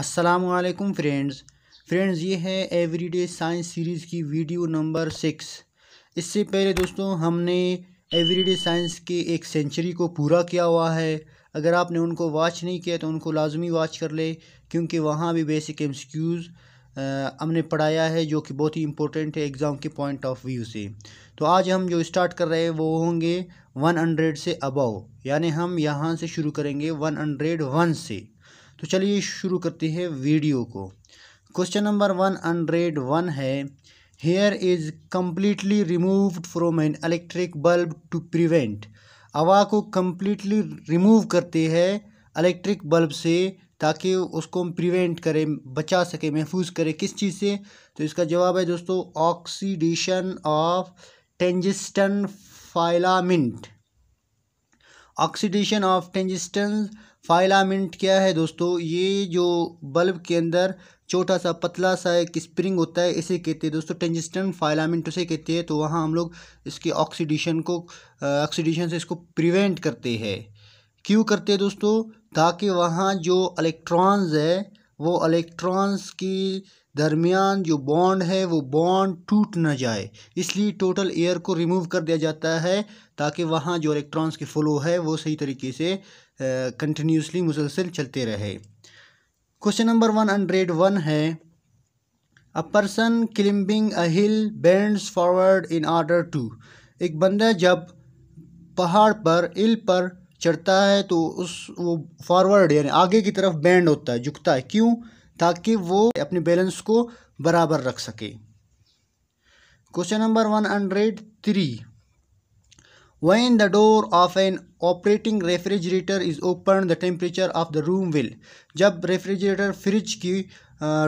असलकम friends friends ये है एवरीडे साइंस सीरीज़ की वीडियो नंबर सिक्स इससे पहले दोस्तों हमने एवरीडे साइंस के एक सेंचुरी को पूरा किया हुआ है अगर आपने उनको वॉच नहीं किया तो उनको लाजमी वॉच कर ले क्योंकि वहाँ भी बेसिक एम्सक्यूज़ हमने पढ़ाया है जो कि बहुत ही इंपॉर्टेंट है एग्ज़ाम के पॉइंट ऑफ व्यू से तो आज हम जो स्टार्ट कर रहे हैं वो होंगे हंड्रेड से अबव यानी हम यहाँ से शुरू करेंगे वन से तो चलिए शुरू करते हैं वीडियो को question number one hundred one है air is completely removed from an electric bulb to prevent हवा को कम्प्लीटली रिमूव करते हैं इलेक्ट्रिक बल्ब से ताकि उसको हम प्रिवेंट करें बचा सके महफूज करें किस चीज़ से तो इसका जवाब है दोस्तों oxidation of tungsten filament oxidation of tungsten filament क्या है दोस्तों ये जो बल्ब के अंदर छोटा सा पतला सा एक स्प्रिंग होता है इसे कहते हैं दोस्तों टेंजिस्टन फाइलामेंट उसे कहते हैं तो वहाँ हम लोग इसके ऑक्सीडेशन को ऑक्सीडेशन से इसको प्रिवेंट करते हैं क्यों करते हैं दोस्तों ताकि वहाँ जो इलेक्ट्रॉन्स है वो इलेक्ट्रॉन्स की दरमियान जो बॉन्ड है वो बॉन्ड टूट ना जाए इसलिए टोटल एयर को रिमूव कर दिया जाता है ताकि वहाँ जो इलेक्ट्रॉन्स की फ़्लो है वो सही तरीके से कंटिन्यूसली मुसलसल चलते रहे question number one hundred one है a person climbing a hill bends forward in order to एक बंदा जब पहाड़ पर हिल पर चढ़ता है तो उस वो फॉरवर्ड यानी आगे की तरफ बैंड होता है झुकता है क्यों ताकि वो अपने बैलेंस को बराबर रख सके question number one hundred three When the door of an operating refrigerator is opened, the temperature of the room will. जब रेफ्रिजरेटर फ्रिज की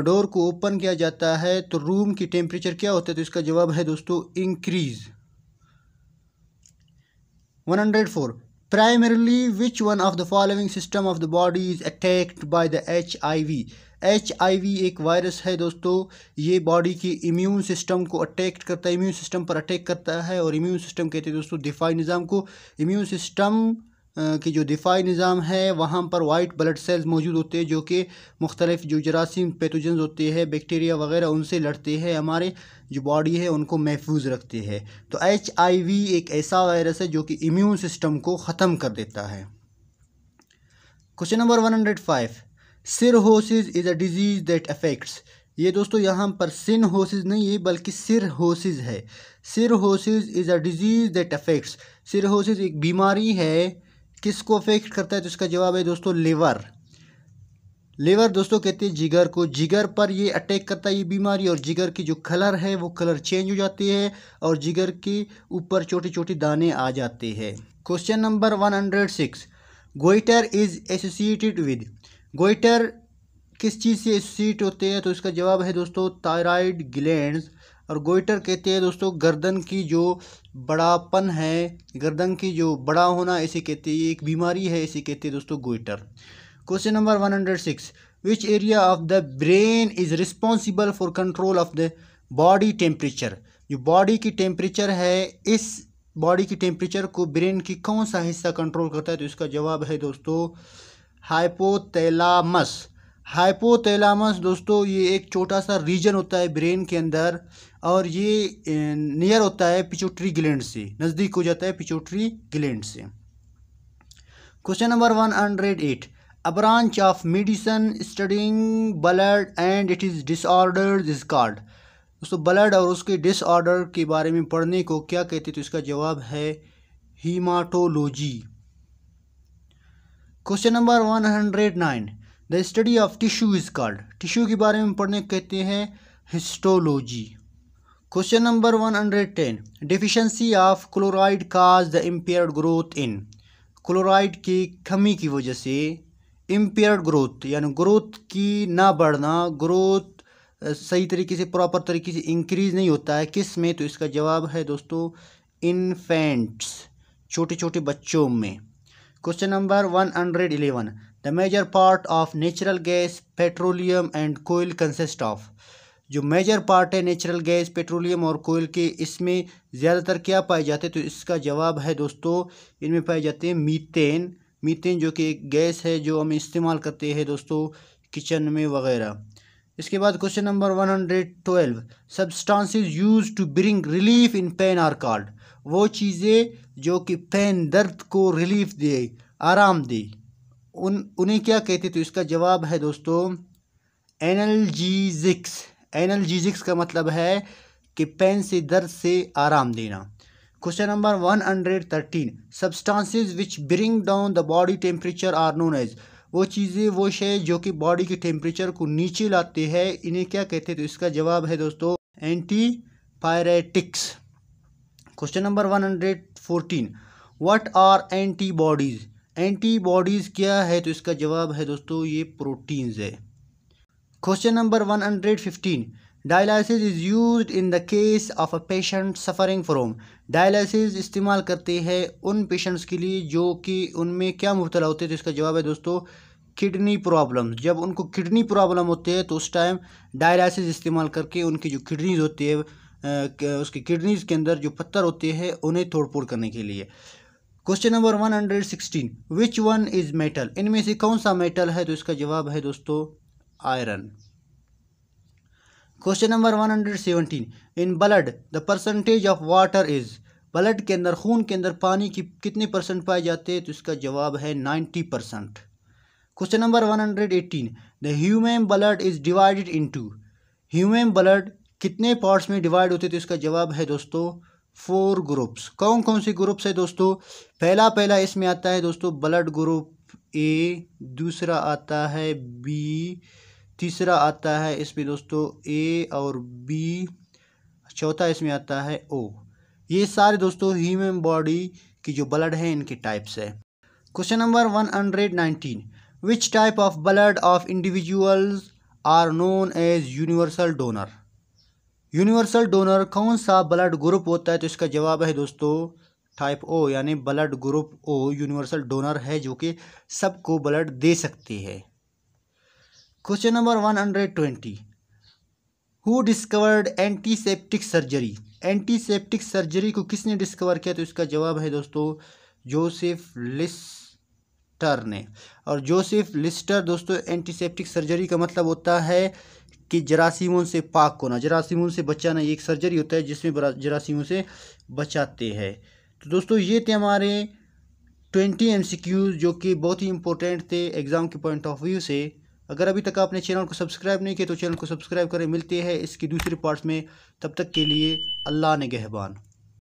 डोर को ओपन किया जाता है तो रूम की टेम्परेचर क्या होता है तो इसका जवाब है दोस्तों increase 104 primarily which one of the following system of the body is attacked by the hiv H एक वायरस है दोस्तों ये बॉडी की इम्यून सिस्टम को अटैक करता है इम्यून सिस्टम पर अटैक करता है और इम्यून सिस्टम कहते हैं दोस्तों दिफाई निज़ाम को इम्यून सिस्टम की जो दिफाई निज़ाम है वहाँ पर वाइट ब्लड सेल्स मौजूद होते हैं जो कि मुख्तलिफ जो जरासीम पैथोजन होते हैं बैक्टीरिया वगैरह उनसे लड़ते हैं हमारे जो बॉडी है उनको महफूज रखते हैं तो एच एक ऐसा वायरस है जो कि इम्यून सिस्टम को ख़त्म कर देता है question number one hundred five cirrhosis is a disease that affects ये दोस्तों यहाँ पर सिन होसिस नहीं है बल्कि सिर होसिस है cirrhosis is a disease that affects cirrhosis एक बीमारी है किसको अफेक्ट करता है तो इसका जवाब है दोस्तों लिवर लिवर दोस्तों कहते हैं जिगर को जिगर पर ये अटैक करता है ये बीमारी और जिगर की जो कलर है वो कलर चेंज हो जाती है और जिगर के ऊपर छोटे छोटे दाने आ जाते हैं question number one hundred six goitre is associated with goitre किस चीज़ से सीट होते हैं तो इसका जवाब है दोस्तों थायराइड ग्लैंड्स और गोइटर कहते हैं दोस्तों गर्दन की जो बड़ापन है गर्दन की जो बड़ा होना इसे कहते हैं एक बीमारी है इसे कहते हैं दोस्तों goitre question number one hundred six which area of the brain is responsible for control of the body temperature जो बॉडी की टेम्परेचर है इस बॉडी की टेम्परेचर को ब्रेन की कौन सा हिस्सा कंट्रोल करता है तो इसका जवाब है दोस्तों हाइपोतेलामस हाइपोतेलामस दोस्तों ये एक छोटा सा रीजन होता है ब्रेन के अंदर और ये नियर होता है पिचोट्री ग्लैंड से नज़दीक हो जाता है पिचोट्री ग्लैंड से question number one hundred eight a branch of medicine studying blood and it is disorder is called दोस्तों ब्लड और उसके डिसऑर्डर के बारे में पढ़ने को क्या कहते हैं तो इसका जवाब है haematology question number one hundred nine the study of tissue is called tissue के बारे में पढ़ने कहते हैं histology question number one hundred ten deficiency of chloride cause the impair growth in chloride की कमी की वजह से इम्पेयर ग्रोथ यानी ग्रोथ की ना बढ़ना ग्रोथ सही तरीके से प्रॉपर तरीके से इंक्रीज नहीं होता है किस में तो इसका जवाब है दोस्तों इन्फेंट्स छोटे छोटे बच्चों में question number one hundred eleven the major part of natural gas petroleum and coal consist of जो मेजर पार्ट है नेचुरल गैस पेट्रोलियम और कोयल के इसमें ज़्यादातर क्या पाए जाते हैं तो इसका जवाब है दोस्तों इनमें पाए जाते हैं मीथेन मीथेन जो कि एक गैस है जो हम इस्तेमाल करते हैं दोस्तों किचन में वगैरह इसके बाद question number one hundred twelve substances use to bring relief in pain are called वो चीज़ें जो कि पेन दर्द को रिलीफ दे आराम दे उन उन्हें क्या कहते तो इसका जवाब है दोस्तों एनलजीजिक्स एनलजीजिक्स का मतलब है कि पेन से दर्द से आराम देना question number one hundred thirteen substances which bring down the body temperature are known as वो चीज़ें वो शे जो कि बॉडी के टेम्परेचर को नीचे लाते हैं इन्हें क्या कहते हैं तो इसका जवाब है दोस्तों antipyretics question number one hundred fourteen what are antibodies antibodies क्या है तो इसका जवाब है दोस्तों ये प्रोटीन्स है question number one hundred fifteen dialysis is use in the case of a patient suffering from dialysis इस्तेमाल करते हैं उन पेशेंट्स के लिए जो कि उनमें क्या मुबतला होते हैं तो इसका जवाब है दोस्तों किडनी प्रॉब्लम जब उनको किडनी प्रॉब्लम होते हैं तो उस टाइम डायलिसिस इस्तेमाल करके उनकी जो किडनीज होती है उसकी किडनीज के अंदर जो पत्थर होते हैं उन्हें तोड़फोड़ करने के लिए question number one hundred sixteen which one is metal इनमें से कौन सा मेटल है तो इसका जवाब है दोस्तों iron question number one hundred seventeen in blood the percentage of water is blood के अंदर खून के अंदर पानी की कितने परसेंट पाए जाते हैं तो इसका जवाब है ninety percent question number one hundred eighteen the human blood is divided to human blood कितने पार्ट्स में डिवाइड होते थे तो इसका जवाब है दोस्तों फोर ग्रुप्स कौन कौन से ग्रुप्स है दोस्तों पहला पहला इसमें आता है दोस्तों ब्लड ग्रुप ए दूसरा आता है बी तीसरा आता है इसमें दोस्तों ए और बी चौथा इसमें आता है ओ ये सारे दोस्तों ह्यूमन बॉडी की जो ब्लड है इनके टाइप्स है question number one hundred nineteen which type of blood of individuals are known as universal donor universal donor कौन सा ब्लड ग्रुप होता है तो इसका जवाब है दोस्तों टाइप ओ यानी blood group O universal donor है जो कि सबको ब्लड दे सकती है question number one hundred twenty who discovered antiseptic surgery antiseptic surgery को किसने डिस्कवर किया तो इसका जवाब है दोस्तों जोसेफ लिस्टर ने और जोसेफ लिस्टर दोस्तों एंटीसेप्टिक सर्जरी का मतलब होता है कि जरासीमों से पाक होना जरासीमों से बचाना एक सर्जरी होता है जिसमें जरासीमों से बचाते हैं तो दोस्तों ये थे हमारे ट्वेंटी एम जो कि बहुत ही इंपॉर्टेंट थे एग्ज़ाम के पॉइंट ऑफ व्यू से अगर अभी तक आपने चैनल को सब्सक्राइब नहीं किया तो चैनल को सब्सक्राइब करें मिलते हैं इसकी दूसरे पार्ट्स में तब तक के लिए अल्लाह ने गहबान